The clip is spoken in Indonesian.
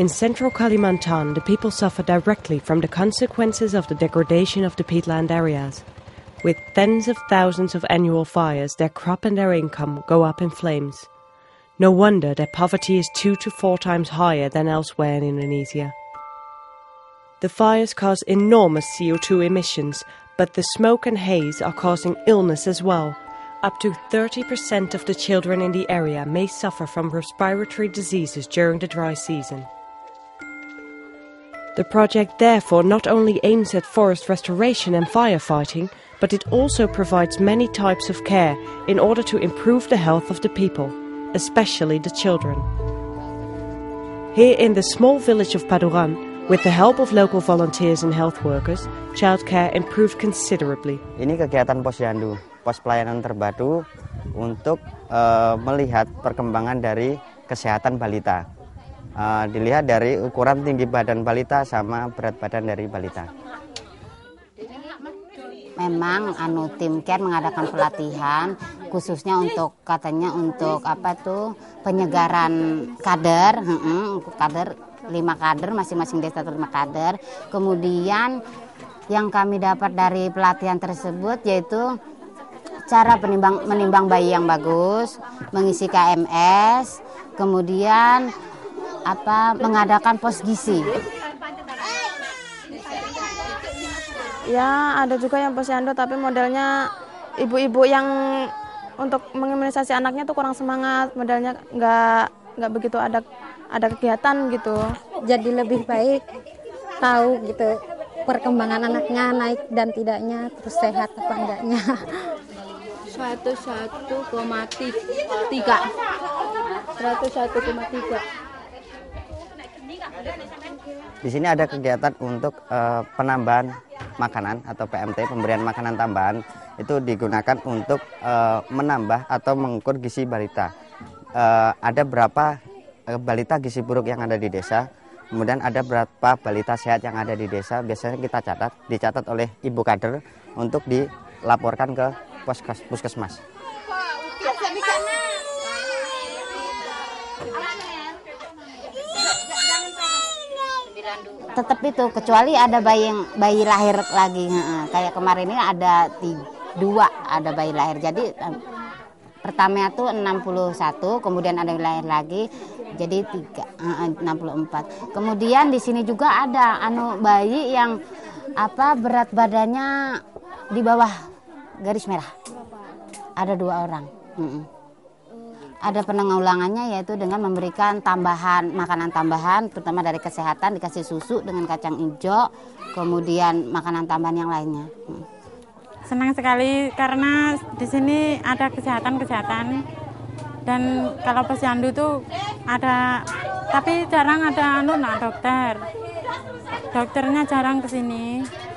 In central Kalimantan, the people suffer directly from the consequences of the degradation of the peatland areas. With tens of thousands of annual fires, their crop and their income go up in flames. No wonder their poverty is two to four times higher than elsewhere in Indonesia. The fires cause enormous CO2 emissions, but the smoke and haze are causing illness as well. Up to 30% of the children in the area may suffer from respiratory diseases during the dry season. The project therefore not only aims at forest restoration and firefighting, but it also provides many types of care in order to improve the health of the people, especially the children. Here in the small village of Paduran, with the help of local volunteers and health workers, childcare improved considerably. Ini kegiatan posyandu, pos pelayanan terbatu, untuk uh, melihat perkembangan dari kesehatan balita. Eh, dilihat dari ukuran tinggi badan balita sama berat badan dari balita. Memang anu tim care mengadakan pelatihan khususnya untuk katanya untuk apa tuh penyegaran kader, kader lima kader masing-masing desa lima kader. Kemudian yang kami dapat dari pelatihan tersebut yaitu cara penimbang menimbang bayi yang bagus, mengisi KMS, kemudian apa mengadakan pos gizi. Ya, ada juga yang posyandu tapi modelnya ibu-ibu yang untuk mengimunisasi anaknya tuh kurang semangat, modelnya nggak nggak begitu ada ada kegiatan gitu. Jadi lebih baik tahu gitu perkembangan anaknya naik dan tidaknya terus sehat apa enggaknya satu satu koma tiga satu satu koma tiga di sini ada kegiatan untuk uh, penambahan makanan atau PMT, pemberian makanan tambahan itu digunakan untuk uh, menambah atau mengukur gizi balita. Uh, ada berapa balita gizi buruk yang ada di desa? Kemudian ada berapa balita sehat yang ada di desa? Biasanya kita catat, dicatat oleh ibu kader untuk dilaporkan ke puskes, puskesmas tetap itu kecuali ada bayi yang bayi lahir lagi kayak kemarin ini ada tiga, dua ada bayi lahir jadi pertama itu 61 kemudian ada lahir lagi jadi 3 64 kemudian di sini juga ada anu bayi yang apa berat badannya di bawah garis merah ada dua orang mm -mm ada penengulangannya yaitu dengan memberikan tambahan makanan tambahan terutama dari kesehatan dikasih susu dengan kacang hijau kemudian makanan tambahan yang lainnya hmm. senang sekali karena di sini ada kesehatan kesehatan dan kalau pesiandu itu ada tapi jarang ada anu dokter dokternya jarang ke sini